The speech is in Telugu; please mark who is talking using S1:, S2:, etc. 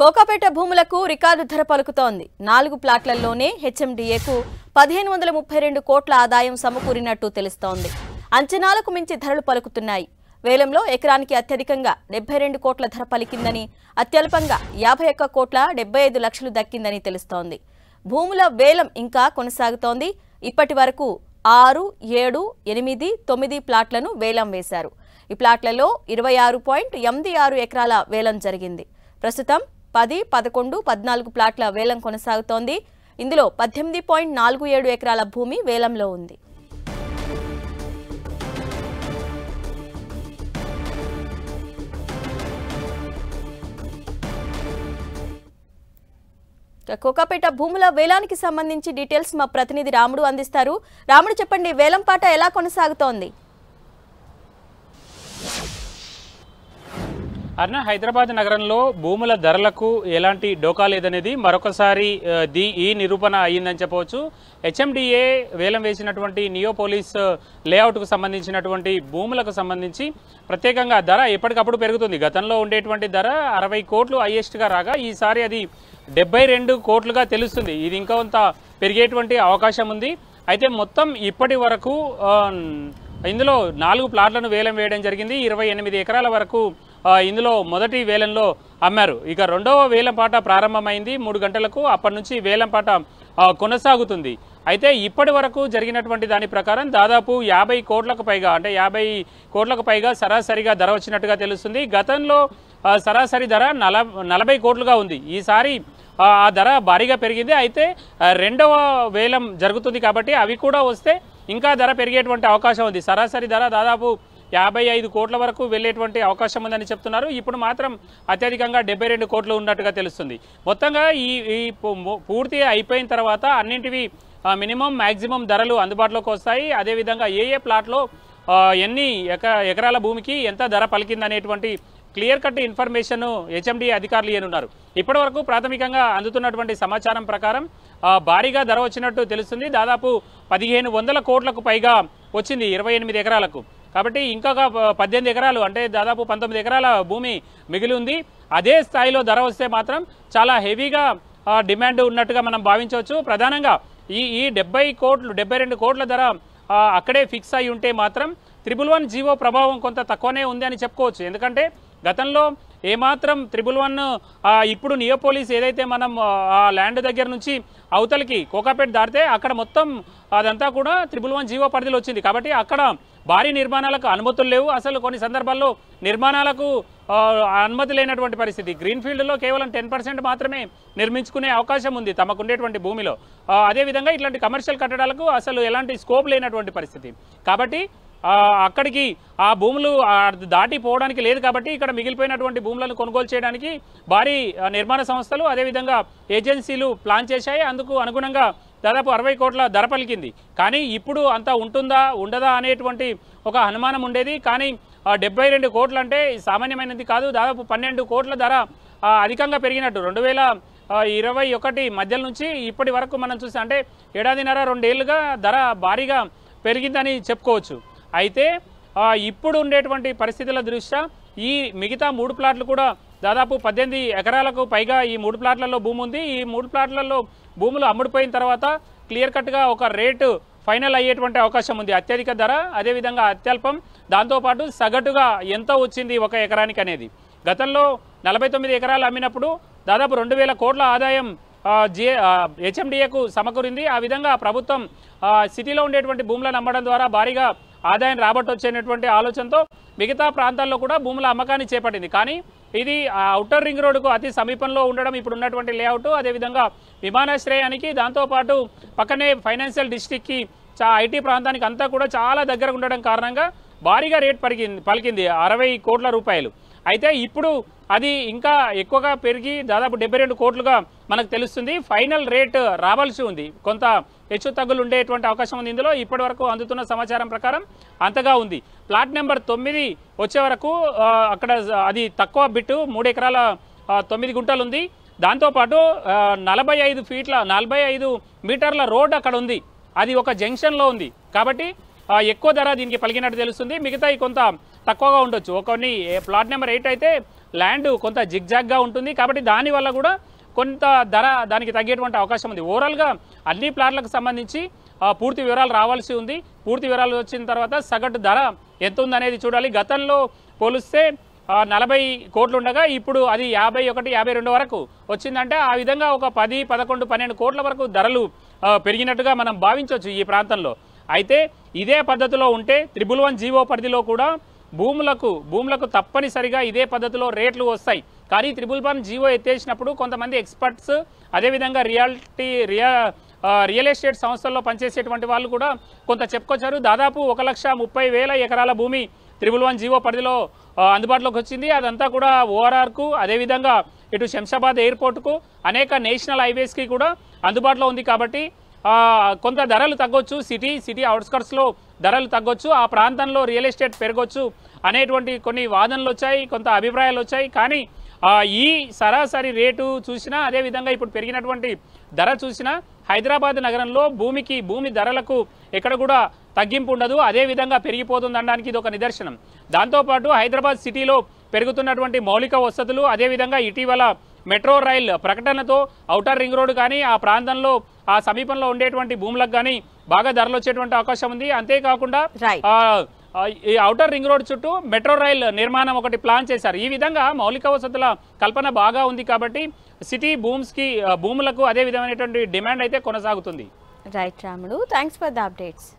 S1: కోకాపేట భూములకు రికార్డు ధర పలుకుతోంది నాలుగు ప్లాట్లలోనే హెచ్ఎండిఏకు పదిహేను వందల ముప్పై రెండు కోట్ల ఆదాయం సమకూరినట్టు తెలుస్తోంది అంచనాలకు మించి ధరలు పలుకుతున్నాయి వేలంలో ఎకరానికి అత్యధికంగా డెబ్బై రెండు కోట్ల ధర పలికిందని అత్యల్పంగా యాభై ఒక్క కోట్ల డెబ్బై ఐదు లక్షలు దక్కిందని తెలుస్తోంది భూముల వేలం ఇంకా కొనసాగుతోంది ఇప్పటి వరకు ఆరు ఏడు ఎనిమిది తొమ్మిది ప్లాట్లను వేలం వేశారు ఈ ప్లాట్లలో ఇరవై ఆరు పాయింట్ ఎనిమిది ఆరు ఎకరాల వేలం జరిగింది ప్రస్తుతం పది పదకొండు పద్నాలుగు ప్లాట్ల వేలం కొనసాగుతోంది ఇందులో పద్దెనిమిది పాయింట్ నాలుగు ఏడు ఎకరాల భూమి వేలంలో ఉంది కోకాపేట భూముల వేలానికి సంబంధించి డీటెయిల్స్ మా ప్రతినిధి రాముడు అందిస్తారు రాముడు చెప్పండి వేలంపాట ఎలా కొనసాగుతోంది
S2: అన్న హైదరాబాద్ నగరంలో భూముల ధరలకు ఎలాంటి డోకా లేదనేది మరొకసారి ది ఈ నిరూపణ అయ్యిందని చెప్పవచ్చు హెచ్ఎండిఏ వేలం వేసినటువంటి పోలీస్ లేఅవుట్కు సంబంధించినటువంటి భూములకు సంబంధించి ప్రత్యేకంగా ధర ఎప్పటికప్పుడు పెరుగుతుంది గతంలో ఉండేటువంటి ధర అరవై కోట్లు హైయెస్ట్గా రాగా ఈసారి అది డెబ్బై రెండు కోట్లుగా తెలుస్తుంది ఇది ఇంకా కొంత పెరిగేటువంటి అవకాశం ఉంది అయితే మొత్తం ఇప్పటి ఇందులో నాలుగు ప్లాట్లను వేలం వేయడం జరిగింది ఇరవై ఎనిమిది ఎకరాల వరకు ఇందులో మొదటి వేలంలో అమ్మారు ఇక రెండవ పాట ప్రారంభమైంది మూడు గంటలకు అప్పటి నుంచి వేలంపాట కొనసాగుతుంది అయితే ఇప్పటి వరకు జరిగినటువంటి దాని ప్రకారం దాదాపు యాభై కోట్లకు పైగా అంటే యాభై కోట్లకు పైగా సరాసరిగా ధర వచ్చినట్టుగా తెలుస్తుంది గతంలో సరాసరి ధర నలభై కోట్లుగా ఉంది ఈసారి ఆ ధర భారీగా పెరిగింది అయితే రెండవ వేలం జరుగుతుంది కాబట్టి అవి కూడా వస్తే ఇంకా ధర పెరిగేటువంటి అవకాశం ఉంది సరాసరి ధర దాదాపు యాభై ఐదు కోట్ల వరకు వెళ్ళేటువంటి అవకాశం ఉందని చెప్తున్నారు ఇప్పుడు మాత్రం అత్యధికంగా డెబ్బై రెండు కోట్లు ఉన్నట్టుగా తెలుస్తుంది మొత్తంగా ఈ పూర్తి అయిపోయిన తర్వాత అన్నింటివి మినిమం మ్యాక్సిమం ధరలు అందుబాటులోకి వస్తాయి అదేవిధంగా ఏ ఏ ప్లాట్లో ఎన్ని ఎక ఎకరాల భూమికి ఎంత ధర పలికిందనేటువంటి క్లియర్ కట్ ఇన్ఫర్మేషన్ హెచ్ఎండి అధికారులు ఏనున్నారు ఇప్పటివరకు ప్రాథమికంగా అందుతున్నటువంటి సమాచారం ప్రకారం భారీగా ధర వచ్చినట్టు తెలుస్తుంది దాదాపు పదిహేను వందల కోట్లకు పైగా వచ్చింది ఇరవై ఎనిమిది ఎకరాలకు కాబట్టి ఇంకొక పద్దెనిమిది ఎకరాలు అంటే దాదాపు పంతొమ్మిది ఎకరాల భూమి మిగిలి ఉంది అదే స్థాయిలో ధర వస్తే మాత్రం చాలా హెవీగా డిమాండ్ ఉన్నట్టుగా మనం భావించవచ్చు ప్రధానంగా ఈ ఈ డెబ్బై కోట్లు డెబ్బై రెండు కోట్ల ధర అక్కడే ఫిక్స్ అయి ఉంటే మాత్రం త్రిబుల్ వన్ జీవో ప్రభావం కొంత తక్కువనే ఉంది అని చెప్పుకోవచ్చు ఎందుకంటే గతంలో ఏమాత్రం త్రిబుల్ వన్ ఇప్పుడు నియోపోలీస్ ఏదైతే మనం ఆ ల్యాండ్ దగ్గర నుంచి అవతలికి కోకాపేట దాటితే అక్కడ మొత్తం అదంతా కూడా త్రిబుల్ వన్ జీవో పరిధిలో వచ్చింది కాబట్టి అక్కడ భారీ నిర్మాణాలకు అనుమతులు లేవు అసలు కొన్ని సందర్భాల్లో నిర్మాణాలకు అనుమతి లేనటువంటి పరిస్థితి గ్రీన్ఫీల్డ్లో కేవలం టెన్ పర్సెంట్ మాత్రమే నిర్మించుకునే అవకాశం ఉంది తమకు ఉండేటువంటి భూమిలో అదేవిధంగా ఇట్లాంటి కమర్షియల్ కట్టడాలకు అసలు ఎలాంటి స్కోప్ లేనటువంటి పరిస్థితి కాబట్టి అక్కడికి ఆ భూములు దాటిపోవడానికి లేదు కాబట్టి ఇక్కడ మిగిలిపోయినటువంటి భూములను కొనుగోలు చేయడానికి భారీ నిర్మాణ సంస్థలు అదేవిధంగా ఏజెన్సీలు ప్లాన్ చేశాయి అందుకు అనుగుణంగా దాదాపు అరవై కోట్ల ధర పలికింది కానీ ఇప్పుడు అంత ఉంటుందా ఉండదా అనేటువంటి ఒక అనుమానం ఉండేది కానీ డెబ్బై రెండు కోట్లు అంటే సామాన్యమైనది కాదు దాదాపు పన్నెండు కోట్ల ధర అధికంగా పెరిగినట్టు రెండు వేల ఇరవై ఒకటి మధ్యల నుంచి ఇప్పటి వరకు మనం చూస్తే అంటే ఏడాదిన్నర రెండేళ్లుగా ధర భారీగా పెరిగిందని చెప్పుకోవచ్చు అయితే ఇప్పుడు ఉండేటువంటి పరిస్థితుల దృష్ట్యా ఈ మిగతా మూడు ప్లాట్లు కూడా దాదాపు పద్దెనిమిది ఎకరాలకు పైగా ఈ మూడు ప్లాట్లలో భూమి ఉంది ఈ మూడు ప్లాట్లలో భూములు అమ్ముడిపోయిన తర్వాత క్లియర్ కట్గా ఒక రేటు ఫైనల్ అయ్యేటువంటి అవకాశం ఉంది అత్యధిక ధర అదేవిధంగా అత్యల్పం దాంతోపాటు సగటుగా ఎంత వచ్చింది ఒక ఎకరానికి అనేది గతంలో నలభై తొమ్మిది ఎకరాలు అమ్మినప్పుడు దాదాపు రెండు వేల కోట్ల ఆదాయం జిఏ హెచ్ఎండిఏకు సమకూరింది ఆ విధంగా ప్రభుత్వం సిటీలో ఉండేటువంటి భూములను అమ్మడం ద్వారా భారీగా ఆదాయం రాబట్టొచ్చేటువంటి ఆలోచనతో మిగతా ప్రాంతాల్లో కూడా భూముల అమ్మకాన్ని చేపట్టింది కానీ ఇది ఔటర్ రింగ్ రోడ్డుకు అతి సమీపంలో ఉండడం ఇప్పుడు ఉన్నటువంటి లేఅవుట్ అదేవిధంగా విమానాశ్రయానికి దాంతోపాటు పక్కనే ఫైనాన్షియల్ డిస్ట్రిక్ట్కి చా ఐటీ ప్రాంతానికి అంతా కూడా చాలా దగ్గర ఉండడం కారణంగా భారీగా రేట్ పలికింది పలికింది అరవై కోట్ల రూపాయలు అయితే ఇప్పుడు అది ఇంకా ఎక్కువగా పెరిగి దాదాపు డెబ్బై రెండు కోట్లుగా మనకు తెలుస్తుంది ఫైనల్ రేట్ రావాల్సి ఉంది కొంత హెచ్చు తగ్గులు ఉండేటువంటి అవకాశం ఉంది ఇందులో ఇప్పటి వరకు అందుతున్న సమాచారం ప్రకారం అంతగా ఉంది ప్లాట్ నెంబర్ తొమ్మిది వచ్చే వరకు అక్కడ అది తక్కువ బిట్టు మూడు ఎకరాల తొమ్మిది గుంటలు ఉంది దాంతోపాటు నలభై ఐదు ఫీట్ల నలభై ఐదు మీటర్ల రోడ్ అక్కడ ఉంది అది ఒక జంక్షన్లో ఉంది కాబట్టి ఎక్కువ ధర దీనికి పలికినట్టు తెలుస్తుంది మిగతా కొంత తక్కువగా ఉండొచ్చు కొన్ని ప్లాట్ నెంబర్ ఎయిట్ అయితే ల్యాండ్ కొంత జిగ్జాగ్గా ఉంటుంది కాబట్టి దానివల్ల కూడా కొంత ధర దానికి తగ్గేటువంటి అవకాశం ఉంది ఓవరాల్గా అన్ని ప్లాట్లకు సంబంధించి పూర్తి వివరాలు రావాల్సి ఉంది పూర్తి వివరాలు వచ్చిన తర్వాత సగటు ధర ఎంత ఉందనేది చూడాలి గతంలో పోలిస్తే నలభై కోట్లు ఉండగా ఇప్పుడు అది యాభై ఒకటి యాభై రెండు వరకు వచ్చిందంటే ఆ విధంగా ఒక పది పదకొండు పన్నెండు కోట్ల వరకు ధరలు పెరిగినట్టుగా మనం భావించవచ్చు ఈ ప్రాంతంలో అయితే ఇదే పద్ధతిలో ఉంటే త్రిబుల్ వన్ జీవో పరిధిలో కూడా భూములకు భూములకు తప్పనిసరిగా ఇదే పద్ధతిలో రేట్లు వస్తాయి కానీ త్రిబుల్ వన్ జీవో ఎత్తేసినప్పుడు కొంతమంది ఎక్స్పర్ట్స్ అదేవిధంగా రియాలిటీ రియా రియల్ ఎస్టేట్ సంస్థల్లో పనిచేసేటువంటి వాళ్ళు కూడా కొంత చెప్పుకొచ్చారు దాదాపు ఒక లక్ష ముప్పై వేల ఎకరాల భూమి త్రిబుల్ వన్ జీవో పరిధిలో అందుబాటులోకి వచ్చింది అదంతా కూడా ఓఆర్ఆర్కు అదేవిధంగా ఇటు శంషాబాద్ ఎయిర్పోర్ట్కు అనేక నేషనల్ హైవేస్కి కూడా అందుబాటులో ఉంది కాబట్టి కొంత ధరలు తగ్గొచ్చు సిటీ సిటీ అవుట్స్కర్ట్స్లో ధరలు తగ్గొచ్చు ఆ ప్రాంతంలో రియల్ ఎస్టేట్ పెరగొచ్చు అనేటువంటి కొన్ని వాదనలు వచ్చాయి కొంత అభిప్రాయాలు వచ్చాయి కానీ ఈ సరాసరి రేటు చూసినా అదేవిధంగా ఇప్పుడు పెరిగినటువంటి ధర చూసినా హైదరాబాద్ నగరంలో భూమికి భూమి ధరలకు ఎక్కడ కూడా తగ్గింపు ఉండదు అదేవిధంగా పెరిగిపోతుంది అనడానికి ఇది ఒక నిదర్శనం దాంతోపాటు హైదరాబాద్ సిటీలో పెరుగుతున్నటువంటి మౌలిక వసతులు అదేవిధంగా ఇటీవల మెట్రో రైల్ ప్రకటనతో ఔటర్ రింగ్ రోడ్ కానీ ఆ ప్రాంతంలో ఆ సమీపంలో ఉండేటువంటి భూములకు కానీ బాగా ధరలు వచ్చేటువంటి అవకాశం ఉంది అంతేకాకుండా ఈ ఔటర్ రింగ్ రోడ్ చుట్టూ మెట్రో రైల్ నిర్మాణం ఒకటి ప్లాన్ చేశారు ఈ విధంగా మౌలిక వసతుల కల్పన బాగా ఉంది కాబట్టి సిటీ భూమ్స్కి భూములకు అదే విధమైనటువంటి డిమాండ్ అయితే కొనసాగుతుంది రైట్ రాముడు థ్యాంక్స్ ఫర్ ద అప్డేట్స్